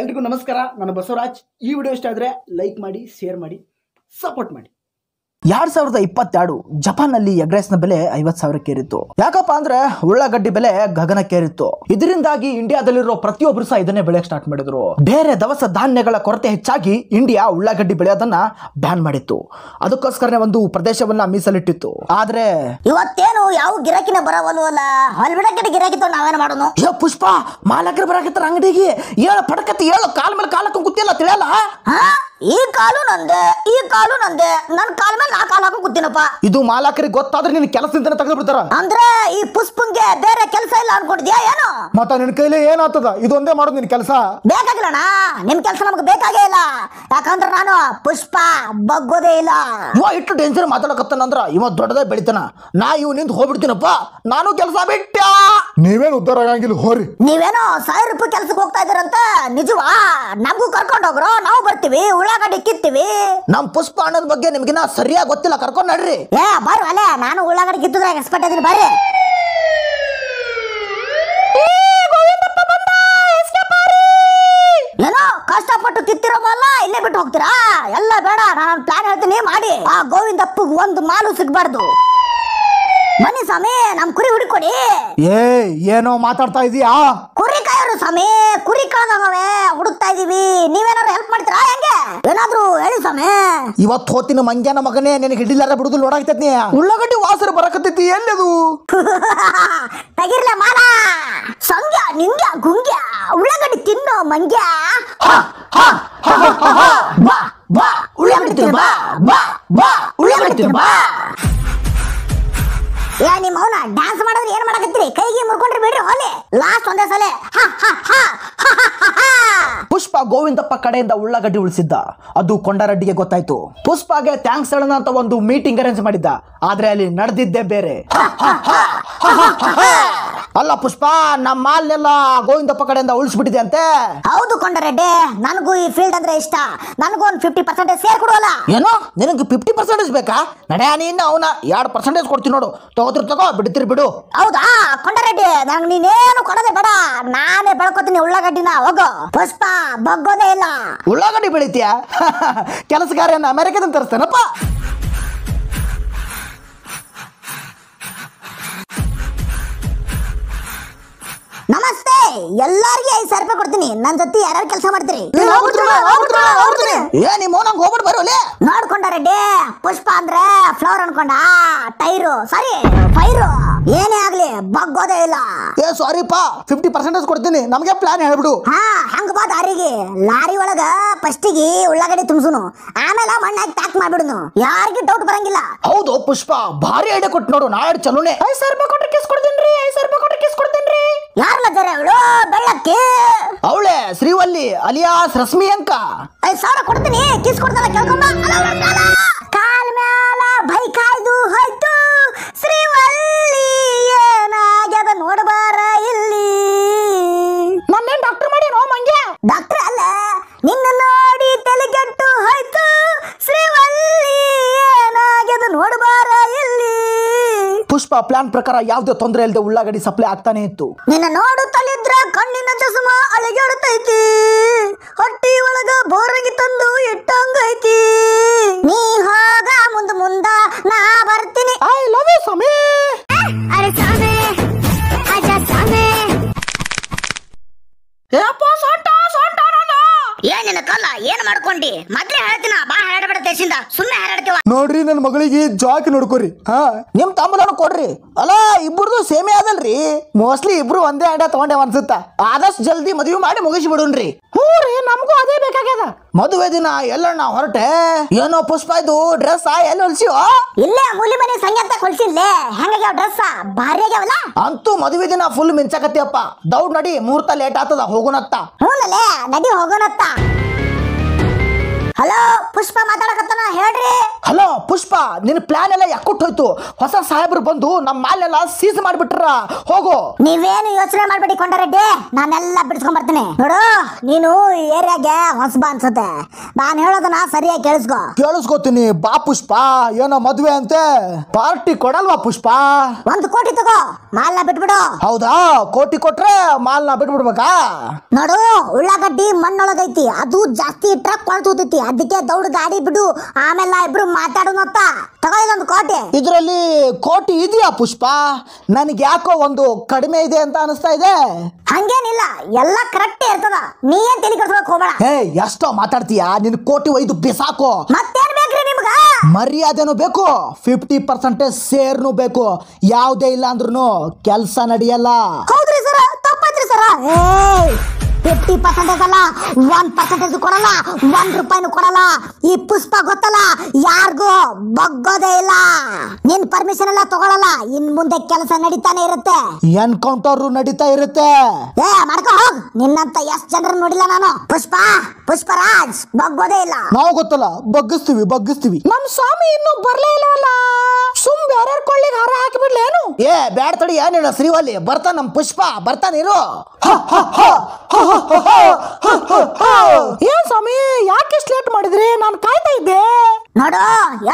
ಎಲ್ರಿಗೂ ನಮಸ್ಕಾರ ನಾನು ಬಸವರಾಜ್ ಈ ವಿಡಿಯೋ ಇಷ್ಟ ಆದರೆ ಲೈಕ್ ಮಾಡಿ ಶೇರ್ ಮಾಡಿ ಸಪೋರ್ಟ್ ಮಾಡಿ ಎರಡ್ ಸಾವಿರದ ಇಪ್ಪತ್ತೆರಡು ಜಪಾನ್ನಲ್ಲಿ ರೈಸ್ನ ಬೆಲೆ ಐವತ್ ಸಾವಿರಕ್ಕೇರಿತ್ತು ಯಾಕಪ್ಪ ಅಂದ್ರೆ ಉಳ್ಳಾಗಡ್ಡಿ ಬೆಲೆ ಗಗನಕ್ಕೇರಿತ್ತು ಇದರಿಂದಾಗಿ ಇಂಡಿಯಾದಲ್ಲಿರೋ ಪ್ರತಿಯೊಬ್ಬರು ಸಹ ಇದನ್ನೇ ಬೆಳೆಯಕ್ ಸ್ಟಾರ್ಟ್ ಮಾಡಿದ್ರು ಬೇರೆ ದವಸ ಧಾನ್ಯಗಳ ಕೊರತೆ ಹೆಚ್ಚಾಗಿ ಇಂಡಿಯಾ ಉಳ್ಳಾಗಡ್ಡಿ ಬೆಳೆಯೋದನ್ನ ಬ್ಯಾನ್ ಮಾಡಿತ್ತು ಅದಕ್ಕೋಸ್ಕರನೇ ಒಂದು ಪ್ರದೇಶವನ್ನ ಮೀಸಲಿಟ್ಟಿತ್ತು ಆದ್ರೆ ಇವತ್ತೇನು ಯಾವ ಗಿರಕಿನ ಬರವಲ್ವಲ್ಲ ಗಿರಾಕಿತ್ತು ನಾವೇನು ಮಾಡೋನು ಯೋ ಪುಷ್ಪ ಮಾಲಕರ ಬರಾಕಿತ್ತಾರ ಅಂಗಡಿಗೆ ಏಳು ಪಡಕತ್ತಿ ಏಳು ಕಾಲ್ ಮೇಲೆ ಕಾಲಕ್ಕೆ ಗೊತ್ತಿಲ್ಲ ತಿಳಿಯಲ್ಲ ಈ ಕಾಲು ನಂದೆ ಈ ಕಾಲು ನಂದೆ ನನ್ನ ಕಾಲ ಮೇಲೆ ನಾ ಕಾಲ ಹಾಕೋ ಇದು ಮಾಲಕರಿಗೆ ಗೊತ್ತಾದ್ರೆ ನಿನ್ನ ಕೆಲಸದಿಂದ ತೆಗೆದು ಬಿಡ್ತಾರ ಅಂದ್ರೆ ಈ ಪುಷ್ಪಂಗೆ ಬೇರೆ ಕೆಲಸ ಇಲ್ಲ ಅನ್ಕೊಂಡಿದ್ಯಾ ಏನು ಮತ್ತ ನಿನ್ ಕೈಲಿ ಏನಾಗ್ತದ ಇದೊಂದೇ ಮಾಡೋದು ನಿನ್ ಕೆಲಸ ಬೇಕಾಗಿಲ್ಲಣ್ಣ ನಿಮ್ ಕೆಲಸ ನಮಗೆ ಬೇಕಾಗೇ ಇಲ್ಲ ಯಾಕಂದ್ರೆ ನಾನು ಪುಷ್ಪ ಬಗ್ಗೋದೇ ಇಲ್ಲ ಇವ ಇಟ್ಟು ಟೆನ್ಷನ್ ಮಾತಾಡಕತ್ತಾನಂದ್ರ ಇವ ದೊಡ್ಡದೇ ಬೆಳಿತಾನ ನಾ ಇವ್ ನಿಂದ ಹೋಗ್ಬಿಡ್ತೀನಪ್ಪ ನಾನು ಕೆಲಸ ಬಿಟ್ಟ ನೀವೇನು ಉದ್ದಾರ ಆಗಂಗಿಲ್ಲ ಹೋರಿ ನೀವೇನೋ ಸಾವಿರ ರೂಪಾಯಿ ಕೆಲಸ ಹೋಗ್ತಾ ನಿಜವಾ ನಮಗೂ ಕರ್ಕೊಂಡು ಹೋಗ್ರೋ ನಾವು ಬರ್ತೀವಿ ಉಳ್ಳಾಗಡ್ಡಿ ಕಿತ್ತೀವಿ ನಮ್ ಪುಷ್ಪ ಅನ್ನೋದ್ ಬಗ್ಗೆ ನಿಮ್ಗಿನ ಸರಿಯಾಗಿ ಗೊತ್ತಿಲ್ಲ ಕರ್ಕೊಂಡ್ ನಡ್ರಿ ಏ ಬಾರು ಅಲೆ ನಾನು ಉಳ್ಳಾಗಡ್ಡಿ ಕಿತ್ತಿದ್ರೆ ಎಕ್ಸ್ಪರ್ಟ್ ಇದೀನಿ ಬರ್ರಿ ಏನೋ ಕಷ್ಟಪಟ್ಟು ಕಿತ್ತಿರೋವಲ್ಲ ಇಲ್ಲೇ ಬಿಟ್ಟು ಹೋಗ್ತೀರಾ ಎಲ್ಲ ಬೇಡ ನಾನು ಪ್ಲಾನ್ ಹೇಳ್ತೀನಿ ಮಾಡಿ ಆ ಗೋವಿಂದಪ್ಪಗೆ ಒಂದು ಮಾಲು ಸಿಗ್ಬಾರ್ದು ಮನಿ ಸ್ವಾಮಿ ನಮ್ ಕುರಿ ಹುಡುಕೊಡಿ ಏ ಏನೋ ಮಾತಾಡ್ತಾ ಇದೀಯಾ ಯಾರು ಸ್ವಾಮಿ ಕುರಿ ಕಳ್ದವೇ ಹುಡುಕ್ತಾ ಇದೀವಿ ನೀವೇನಾದ್ರು ಹೆಲ್ಪ್ ಮಾಡ್ತೀರಾ ಹೆಂಗೆ ಏನಾದ್ರು ಹೇಳಿ ಸ್ವಾಮಿ ಇವತ್ತು ಹೋತಿನ ಮಂಗ್ಯಾನ ಮಗನೇ ನಿನಗೆ ಹಿಡಿಲಾರ ಬಿಡುದು ನೋಡಾಗ್ತೈತಿ ಉಳ್ಳಾಗಡ್ಡಿ ವಾಸರ ಬರಕತ್ತೈತಿ ಎಲ್ಲದು ತಗಿರ್ಲ ಮಾಲ ಸಂಗ್ಯ ನಿಂಗ್ಯ ಗುಂಗ್ಯ ಉಳ್ಳಾಗಡ್ಡಿ ತಿನ್ನೋ ಮಂಗ್ಯ ಬಾ ಬಾ ಉಳ್ಳಾಗಡ್ಡಿ ತಿನ್ನು ಬಾ ಬಾ ಬಾ ಉಳ್ಳಾಗಡ್ಡಿ ತಿನ್ನು ಬಾ ಏ ನಿಮ್ಮ ಡ್ಯಾನ್ಸ್ ಮಾಡಿದ್ರೆ ಏನ್ ಮಾಡಕತ್ತೀರಿ ಕೈಗೆ ಮುರ್ಕೊಂಡ್ರೆ ಬಿಡ್ರಿ ಹೊಲೆ ಲಾಸ್ಟ್ ಒಂದೇ ಸಲ ಕಡೆಯಿಂದ ಉಳ್ಳಾಗಡ್ಡಿ ಉಳಿಸಿದ್ದ ಅದು ಕೊಂಡರೆಡ್ಡಿಗೆ ಗೊತ್ತಾಯ್ತು ಪುಷ್ಪಾಗೆ ಥ್ಯಾಂಕ್ಸ್ ಹೇಳೋಣ ಅಂತ ಒಂದು ಮೀಟಿಂಗ್ ಅರೇಂಜ್ ಮಾಡಿದ್ದ ಆದ್ರೆ ಅಲ್ಲಿ ನಡೆದಿದ್ದೇ ಬೇರೆ ಅಲ್ಲ ಪುಷ್ಪ ನಮ್ಮ ಮಾಲ್ನೆಲ್ಲ ಗೋವಿಂದಪ್ಪ ಕಡೆಯಿಂದ ಉಳಿಸ್ಬಿಟ್ಟಿದೆ ಅಂತೆ ಹೌದು ಕೊಂಡರೆಡ್ಡಿ ನನಗೂ ಈ ಫೀಲ್ಡ್ ಅಂದ್ರೆ ಇಷ್ಟ ನನಗೂ ಒಂದು ಫಿಫ್ಟಿ ಪರ್ಸೆಂಟೇಜ್ ಸೇರ್ ಕೊಡುವಲ್ಲ ಏನೋ ನಿನಗೆ ಫಿಫ್ಟಿ ಪರ್ಸೆಂಟೇಜ್ ಬೇಕಾ ನಡೆಯ ನೀನು ಅವನ ಎರಡು ಪರ್ಸೆಂಟೇಜ್ ಕೊಡ್ತೀನಿ ನೋಡು ತಗೋದ್ರ ತಗೋ ಬಿಡ್ತಿರ್ ಬಿಡು ಹೌದಾ ಕೊಂಡರೆಡ್ಡಿ ನಂಗೆ ನೀನೇನು ಕೊಡೋದೇ ಬೇಡ ನಾನೇ ಬೆಳ್ಕೋತೀನಿ ಉಳ್ಳಾಗಡ್ಡಿನ ಹೋಗು ಪುಷ್ಪ ಬಗ್ಗೋದೇ ಇಲ್ಲ ಉಳ್ಳಾಗಡ್ಡಿ ಬೆಳಿತೀಯ ಕೆಲಸಗಾರ ಅಮೆರಿಕದಿಂದ ತರಿಸ್ತೇನಪ್ಪ ಎಲ್ಲಾರ್ಗೆ ಐದು ಸಾವಿರ ರೂಪಾಯಿ ಕೊಡ್ತೀನಿ ನನ್ನ ಜೊತೆ ಯಾರು ಕೆಲಸ ಮಾಡ್ತೀರಿ ಏ ನಿಮ್ಮ ನಂಗೆ ಹೋಗ್ಬಿಟ್ಟು ನೋಡ್ಕೊಂಡ ರೆಡ್ಡಿ ಪುಷ್ಪ ಅಂದ್ರೆ ಫ್ಲವರ್ ಅನ್ಕೊಂಡ ಟೈರು ಸಾರಿ ಫೈರು ಏನೇ ಆಗ್ಲಿ ಬಗ್ಗೋದೇ ಇಲ್ಲ ಏ ಸಾರಿ ಪಾ ಫಿಫ್ಟಿ ಪರ್ಸೆಂಟೇಜ್ ಕೊಡ್ತೀನಿ ನಮಗೆ ಪ್ಲಾನ್ ಹೇಳ್ಬಿಡು ಹಾ ಹಂಗ ಬಾ ದಾರಿಗೆ ಲಾರಿ ಒಳಗ ಫಸ್ಟಿಗೆ ಉಳ್ಳಾಗಡ್ಡಿ ತುಂಬಿಸುನು ಆಮೇಲೆ ಮಣ್ಣಾಗಿ ಪ್ಯಾಕ್ ಮಾಡ್ಬಿಡುನು ಯಾರಿಗೆ ಡೌಟ್ ಬರಂಗಿಲ್ಲ ಹೌದು ಪುಷ್ಪ ಭಾರಿ ಐಡಿಯಾ ಕೊಟ್ಟು ನೋಡು ನಾಳೆ ಚಲೋನೆ ಐದು ಸಾವಿರ ರೂಪಾಯಿ ಕೊಟ್ರೆ ಕೇಸ್ ಕೊಡ್ತೀನಿ ಐದು ಸಾವಿರ ರೂಪಾಯಿ ಕೇಸ್ ಕೊಡ್ತೀನಿ ಯಾರ್ ಅವಳು ಬೆಳ್ಳಕ್ಕೆ ಅವಳೆ ಶ್ರೀವಲ್ಲಿ ಅಲಿಯಾಸ್ ರಶ್ಮಿ ಅಂಕ ಐ ಸಾವಿರ ಕೊಡ್ತೀನಿ ಕಿಸ್ ಕೊಡ್ತಾನೆ ಕೇಳ್ಕೊಂಡ ಪ್ಲಾನ್ ಪ್ರಕಾರ ಯಾವುದೇ ತೊಂದರೆ ಇಲ್ಲದೆ ಉಳ್ಳಾಗಡ್ಡಿ ಸಪ್ಲೈ ಆಗ್ತಾನೆ ಇತ್ತು ನಿನ್ನ ನೋಡುತ್ತಲಿದ್ರ ಕಣ್ಣಿನ ಚಸುಮ ಅಲೆಗಾಡುತ್ತೈತಿ ಹೊಟ್ಟಿ ಒಳಗ ಬೋರಗಿ ತಂದು ಇಟ್ಟಂಗೈತಿ ನೀ ಹೋಗ ಮುಂದ ಮುಂದ ನಾ ಬರ್ತೀನಿ ಐ ಲವ್ ಯು ಸಮೇ ಅರೆ ಸಾಮೆ ಅಜ ಸಾಮೆ ಏ ಅಪ್ಪ ಸೊಂಟ ಸೊಂಟ ಅನ್ನೋದು ಏನ್ ನಿನ್ನ ಕಲ್ಲ ಏನ್ ಮಾಡ್ಕೊಂಡಿ ಮೊದ್ಲೇ ಹೇಳ್ತೀನ ಬಾ ಹೇಳ್ಬೇಡ ನೋಡ್ರಿ ನನ್ನ ಮಗಳಿಗೆ ಜಾಕ್ ನೋಡ್ಕೊರಿ ಹಾ ನಿಮ್ ತಮ್ಮನ ಕೊಡ್ರಿ ಅಲ್ಲ ಇಬ್ಬರದು ಸೇಮೆ ಆದಲ್ರಿ ಮೋಸ್ಟ್ಲಿ ಇಬ್ರು ಒಂದೇ ಅಂಡ ತಗೊಂಡೆ ಅನ್ಸುತ್ತ ಆದಷ್ಟು ಜಲ್ದಿ ಮದುವೆ ಮಾಡಿ ಮುಗಿಸಿ ಬಿಡುನ್ರಿ ಹೂರಿ ರೀ ನಮಗೂ ಅದೇ ಬೇಕಾಗ್ಯದ ಮದುವೆ ದಿನ ಎಲ್ಲಣ್ಣ ಹೊರಟೆ ಏನೋ ಪುಷ್ಪ ಇದು ಡ್ರೆಸ್ ಎಲ್ಲಿ ಹೊಲ್ಸಿಯೋ ಇಲ್ಲೇ ಮೂಲಿ ಮನೆ ಸಂಗೀತ ಕೊಲ್ಸಿಲ್ಲೇ ಹೆಂಗಾಗ್ಯಾವ ಡ್ರೆಸ್ ಭಾರಿ ಅಂತೂ ಮದುವೆ ದಿನ ಫುಲ್ ಮಿಂಚಕತ್ತಿಯಪ್ಪ ದೌಡ್ ನಡಿ ಮುಹೂರ್ತ ಲೇಟ್ ಆತದ ಹೋಗೋಣತ್ತ ಹ್ಞೂ ನಡಿ ಹೋಗೋಣತ್ತ ಹಲೋ ಪುಷ್ಪ ಮಾತಾಡಕತ್ತಾನ ಹೇಳ್ರಿ ಹಲೋ ಪುಷ್ಪ ನಿನ್ ಪ್ಲಾನ್ ಎಲ್ಲ ಯಾಕುಟ್ ಹೋಯ್ತು ಹೊಸ ಸಾಹೇಬ್ರು ಬಂದು ನಮ್ ಮಾಲೆಲ್ಲ ಸೀಸ್ ಮಾಡ್ಬಿಟ್ರ ಹೋಗು ನೀವೇನು ಯೋಚನೆ ಮಾಡ್ಬೇಡಿ ಕೊಂಡರೆಡ್ಡಿ ನಾನೆಲ್ಲ ಬಿಡ್ಸ್ಕೊಂಡ್ ಬರ್ತೀನಿ ನೋಡು ನೀನು ಏರಿಯಾಗೆ ಹೊಸಬ ಅನ್ಸುತ್ತೆ ನಾನು ಹೇಳೋದನ್ನ ಸರಿಯಾಗಿ ಕೇಳಿಸ್ಕೋ ಕೇಳಿಸ್ಕೋತೀನಿ ಬಾ ಪುಷ್ಪ ಏನೋ ಮದ್ವೆ ಅಂತೆ ಪಾರ್ಟಿ ಕೊಡಲ್ವಾ ಪುಷ್ಪ ಒಂದ್ ಕೋಟಿ ತಗೋ ಮಾಲ್ನ ಬಿಟ್ಬಿಡು ಹೌದಾ ಕೋಟಿ ಕೊಟ್ರೆ ಮಾಲ್ನ ಬಿಟ್ಬಿಡ್ಬೇಕಾ ನೋಡು ಉಳ್ಳಾಗಡ್ಡಿ ಮಣ್ಣೊಳಗೈತಿ ಅದು ಜಾಸ್ತಿ ಇಟ್ರ ಕೊಳ್ತೂತಿ ಅದಕ್ಕೆ ದೌಡ್ ಗಾಡಿ ಬಿಡು ಆಮೇಲೆ ನಾ ಇಬ್ರು ಮಾತಾಡೋಣಪ್ಪ ತಗೋ ಕೋಟೆ ಇದರಲ್ಲಿ ಕೋಟಿ ಇದೆಯಾ ಪುಷ್ಪ ನನಗೆ ಯಾಕೋ ಒಂದು ಕಡಿಮೆ ಇದೆ ಅಂತ ಅನಿಸ್ತಾ ಇದೆ ಹಂಗೇನಿಲ್ಲ ಎಲ್ಲ ಕರೆಕ್ಟ್ ಇರ್ತದ ನೀ ಏನ್ ತಿಳಿ ಕೆಡ್ಸ್ಕೊಳಕ್ ಹೋಗ್ಬೇಡ ಹೇ ಎಷ್ಟೋ ಮಾತಾಡ್ತೀಯಾ ನಿನ್ ಕೋಟಿ ಒಯ್ದು ಬಿಸಾಕು ಮತ್ತೇನ್ ಬೇಕ್ರಿ ನಿಮ್ಗ ಮರ್ಯಾದೆನು ಬೇಕು ಫಿಫ್ಟಿ ಪರ್ಸೆಂಟೇಜ್ ಸೇರ್ನು ಬೇಕು ಯಾವುದೇ ಇಲ್ಲ ಅಂದ್ರೂ ಕೆಲಸ ನಡೆಯಲ್ಲ ಹೌದ್ರಿ ಸರ ತಪ್ಪತ್ರಿ ಸರ ಫಿಫ್ಟಿ ಪರ್ಸೆಂಟೇಜ್ ಅಲ್ಲ ಒನ್ ಪರ್ಸೆಂಟೇಜ್ ಕೊಡಲ್ಲ ಒಂದ್ ರೂಪಾಯಿನೂ ಕೊಡಲ್ಲ ಈ ಪುಷ್ಪ ಗೊತ್ತಲ್ಲ ಯಾರಿಗೂ ಬಗ್ಗೋದೇ ಇಲ್ಲ ನಿನ್ ಪರ್ಮಿಷನ್ ಎಲ್ಲ ತಗೊಳಲ್ಲ ಇನ್ ಮುಂದೆ ಕೆಲಸ ನಡೀತಾನೆ ಇರುತ್ತೆ ಎನ್ಕೌಂಟರ್ ನಡೀತಾ ಇರುತ್ತೆ ಏ ಮಾಡ್ಕೊ ಹೋಗ್ ನಿನ್ನಂತ ಎಷ್ಟ್ ಜನರು ನೋಡಿಲ್ಲ ನಾನು ಪುಷ್ಪ ಪುಷ್ಪರಾಜ್ ಬಗ್ಗೋದೇ ಇಲ್ಲ ನಾವು ಗೊತ್ತಲ್ಲ ಬಗ್ಗಿಸ್ತೀವಿ ಬಗ್ಗಿಸ್ತೀವಿ ನಮ್ ಸ್ವಾಮಿ ಇನ್ನೂ ಬರ್ಲೇ ಇಲ್ಲ ಏ ಬ್ಯಾಡ್ ತಡಿ ಏನೇನ ಶ್ರೀವಲ್ಲಿ ಬರ್ತಾ ನಮ್ ಪುಷ್ಪ ಬರ್ತಾನಿರು ಏನ್ ಸ್ವಾಮಿ ಯಾಕೆ ಇಷ್ಟು ಲೇಟ್ ಮಾಡಿದ್ರಿ ನಾನು ಕಾಯ್ತಾ ಇದ್ದೆ ನೋಡು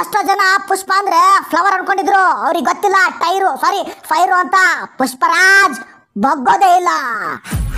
ಎಷ್ಟೋ ಜನ ಪುಷ್ಪ ಅಂದ್ರೆ ಫ್ಲವರ್ ಅನ್ಕೊಂಡಿದ್ರು ಅವ್ರಿಗೆ ಗೊತ್ತಿಲ್ಲ ಟೈರು ಸಾರಿ ಫೈರು ಅಂತ ಪುಷ್ಪರಾಜ್ ಬಗ್ಗೋದೇ ಇಲ್ಲ